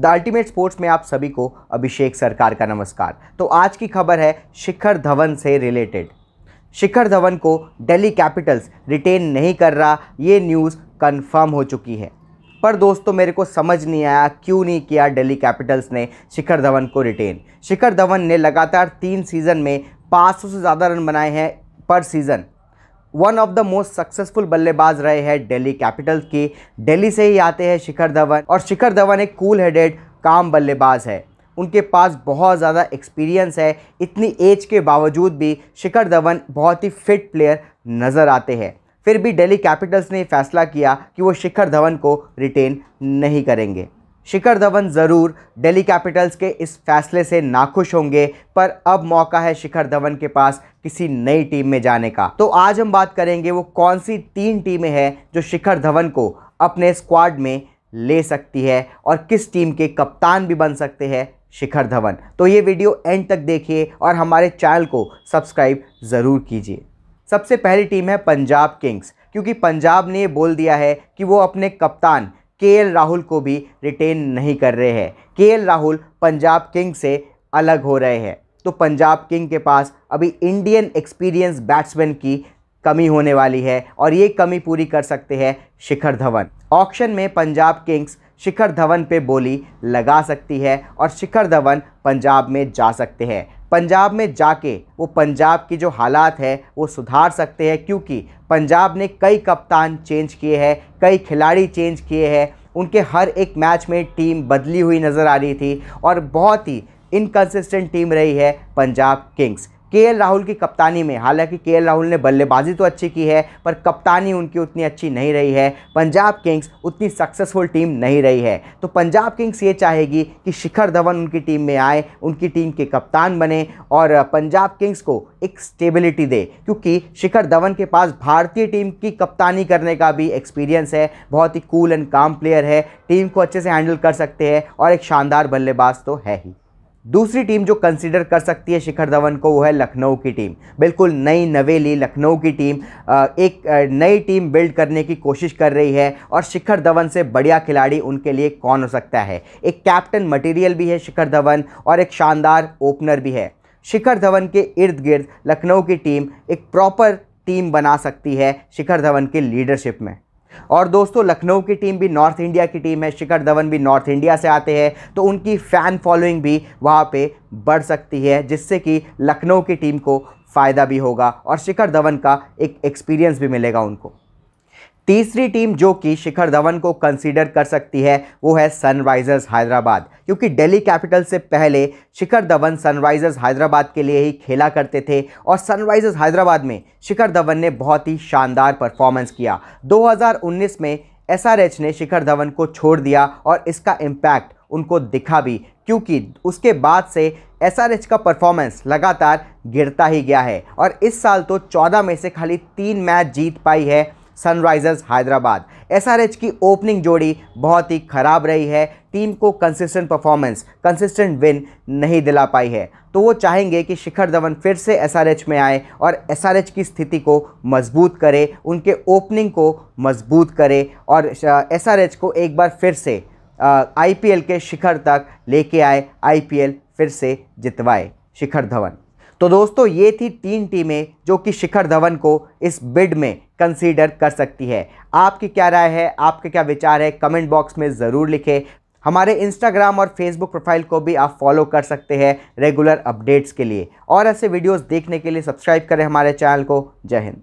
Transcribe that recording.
the ultimate sports में आप सभी को अभिषेक सरकार का नमस्कार तो आज की खबर है शिखर धवन से रिलेटेड शिखर धवन को दिल्ली कैपिटल्स रिटेन नहीं कर रहा ये न्यूज़ कंफर्म हो चुकी है पर दोस्तों मेरे को समझ नहीं आया क्यों नहीं किया दिल्ली कैपिटल्स ने शिखर धवन को रिटेन शिखर धवन ने लगातार तीन सीज़न में 500 से ज़्यादा रन बनाए हैं पर season one of the most successful बल्लेबाज रहे हैं डेली कैपिटल्स की डेली से ही आते हैं शिखर धवन और शिखर धवन एक कूल हेडेड काम बल्लेबाज है उनके पास बहुत ज़्यादा एक्सपीरियंस है इतनी एज के बावजूद भी शिखर धवन बहुत ही फिट प्लेयर नज़र आते हैं फिर भी डेली कैपिटल्स ने फैसला किया कि वो शिखर धवन को रिटेन नहीं करेंगे शिखर धवन ज़रूर दिल्ली कैपिटल्स के इस फैसले से नाखुश होंगे पर अब मौका है शिखर धवन के पास किसी नई टीम में जाने का तो आज हम बात करेंगे वो कौन सी तीन टीमें हैं जो शिखर धवन को अपने स्क्वाड में ले सकती है और किस टीम के कप्तान भी बन सकते हैं शिखर धवन तो ये वीडियो एंड तक देखिए और हमारे चैनल को सब्सक्राइब ज़रूर कीजिए सबसे पहली टीम है पंजाब किंग्स क्योंकि पंजाब ने बोल दिया है कि वो अपने कप्तान के राहुल को भी रिटेन नहीं कर रहे हैं के राहुल पंजाब किंग से अलग हो रहे हैं तो पंजाब किंग के पास अभी इंडियन एक्सपीरियंस बैट्समैन की कमी होने वाली है और ये कमी पूरी कर सकते हैं शिखर धवन ऑक्शन में पंजाब किंग्स शिखर धवन पे बोली लगा सकती है और शिखर धवन पंजाब में जा सकते हैं पंजाब में जाके वो पंजाब की जो हालात है वो सुधार सकते हैं क्योंकि पंजाब ने कई कप्तान चेंज किए हैं कई खिलाड़ी चेंज किए हैं उनके हर एक मैच में टीम बदली हुई नज़र आ रही थी और बहुत ही इनकन्सिस्टेंट टीम रही है पंजाब किंग्स के राहुल की कप्तानी में हालांकि के राहुल ने बल्लेबाजी तो अच्छी की है पर कप्तानी उनकी उतनी अच्छी नहीं रही है पंजाब किंग्स उतनी सक्सेसफुल टीम नहीं रही है तो पंजाब किंग्स ये चाहेगी कि शिखर धवन उनकी टीम में आए उनकी टीम के कप्तान बने और पंजाब किंग्स को एक स्टेबिलिटी दे क्योंकि शिखर धवन के पास भारतीय टीम की कप्तानी करने का भी एक्सपीरियंस है बहुत ही कूल एंड काम प्लेयर है टीम को अच्छे से हैंडल कर सकते हैं और एक शानदार बल्लेबाज तो है ही दूसरी टीम जो कंसिडर कर सकती है शिखर धवन को वो है लखनऊ की टीम बिल्कुल नई नवेली लखनऊ की टीम एक नई टीम बिल्ड करने की कोशिश कर रही है और शिखर धवन से बढ़िया खिलाड़ी उनके लिए कौन हो सकता है एक कैप्टन मटेरियल भी है शिखर धवन और एक शानदार ओपनर भी है शिखर धवन के इर्द गिर्द लखनऊ की टीम एक प्रॉपर टीम बना सकती है शिखर धवन के लीडरशिप में और दोस्तों लखनऊ की टीम भी नॉर्थ इंडिया की टीम है शिखर धवन भी नॉर्थ इंडिया से आते हैं तो उनकी फ़ैन फॉलोइंग भी वहाँ पे बढ़ सकती है जिससे कि लखनऊ की टीम को फ़ायदा भी होगा और शिखर धवन का एक एक्सपीरियंस भी मिलेगा उनको तीसरी टीम जो कि शिखर धवन को कंसीडर कर सकती है वो है सनराइजर्स हैदराबाद क्योंकि दिल्ली कैपिटल से पहले शिखर धवन सनराइजर्स हैदराबाद के लिए ही खेला करते थे और सनराइजर्स हैदराबाद में शिखर धवन ने बहुत ही शानदार परफॉर्मेंस किया 2019 में एसआरएच ने शिखर धवन को छोड़ दिया और इसका इम्पैक्ट उनको दिखा भी क्योंकि उसके बाद से एस का परफॉर्मेंस लगातार गिरता ही गया है और इस साल तो 14 में से खाली तीन मैच जीत पाई है सनराइजर्स हैदराबाद एसआरएच की ओपनिंग जोड़ी बहुत ही ख़राब रही है टीम को कंसिस्टेंट परफॉर्मेंस कंसिस्टेंट विन नहीं दिला पाई है तो वो चाहेंगे कि शिखर धवन फिर से एसआरएच में आए और एसआरएच की स्थिति को मजबूत करे उनके ओपनिंग को मजबूत करे और एसआरएच को एक बार फिर से आईपीएल के शिखर तक लेके आए आईपीएल फिर से जितवाए शिखर धवन तो दोस्तों ये थी तीन टीमें जो कि शिखर धवन को इस बिड में कंसीडर कर सकती है आपकी क्या राय है आपके क्या विचार है कमेंट बॉक्स में ज़रूर लिखें हमारे इंस्टाग्राम और फेसबुक प्रोफाइल को भी आप फॉलो कर सकते हैं रेगुलर अपडेट्स के लिए और ऐसे वीडियोस देखने के लिए सब्सक्राइब करें हमारे चैनल को जय हिंद